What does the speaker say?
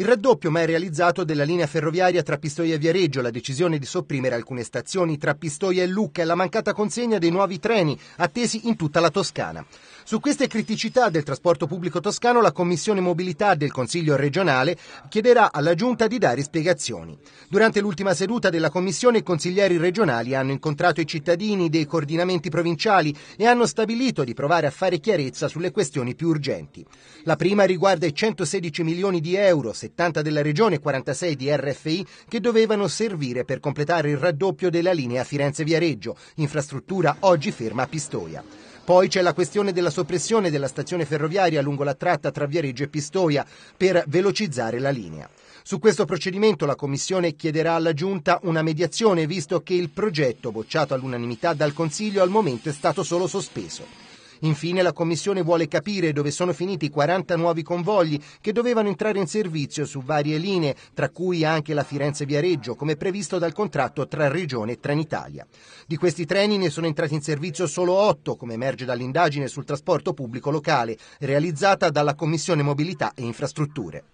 Il raddoppio mai realizzato della linea ferroviaria tra Pistoia e Viareggio, la decisione di sopprimere alcune stazioni tra Pistoia e Lucca e la mancata consegna dei nuovi treni attesi in tutta la Toscana. Su queste criticità del trasporto pubblico toscano la Commissione Mobilità del Consiglio regionale chiederà alla Giunta di dare spiegazioni. Durante l'ultima seduta della Commissione i consiglieri regionali hanno incontrato i cittadini dei coordinamenti provinciali e hanno stabilito di provare a fare chiarezza sulle questioni più urgenti. La prima riguarda i 116 milioni di euro 70 della regione e 46 di RFI che dovevano servire per completare il raddoppio della linea Firenze-Viareggio, infrastruttura oggi ferma a Pistoia. Poi c'è la questione della soppressione della stazione ferroviaria lungo la tratta tra Viareggio e Pistoia per velocizzare la linea. Su questo procedimento la Commissione chiederà alla Giunta una mediazione visto che il progetto bocciato all'unanimità dal Consiglio al momento è stato solo sospeso. Infine la Commissione vuole capire dove sono finiti 40 nuovi convogli che dovevano entrare in servizio su varie linee, tra cui anche la Firenze-Viareggio, come previsto dal contratto tra Regione e Trenitalia. Di questi treni ne sono entrati in servizio solo 8, come emerge dall'indagine sul trasporto pubblico locale, realizzata dalla Commissione Mobilità e Infrastrutture.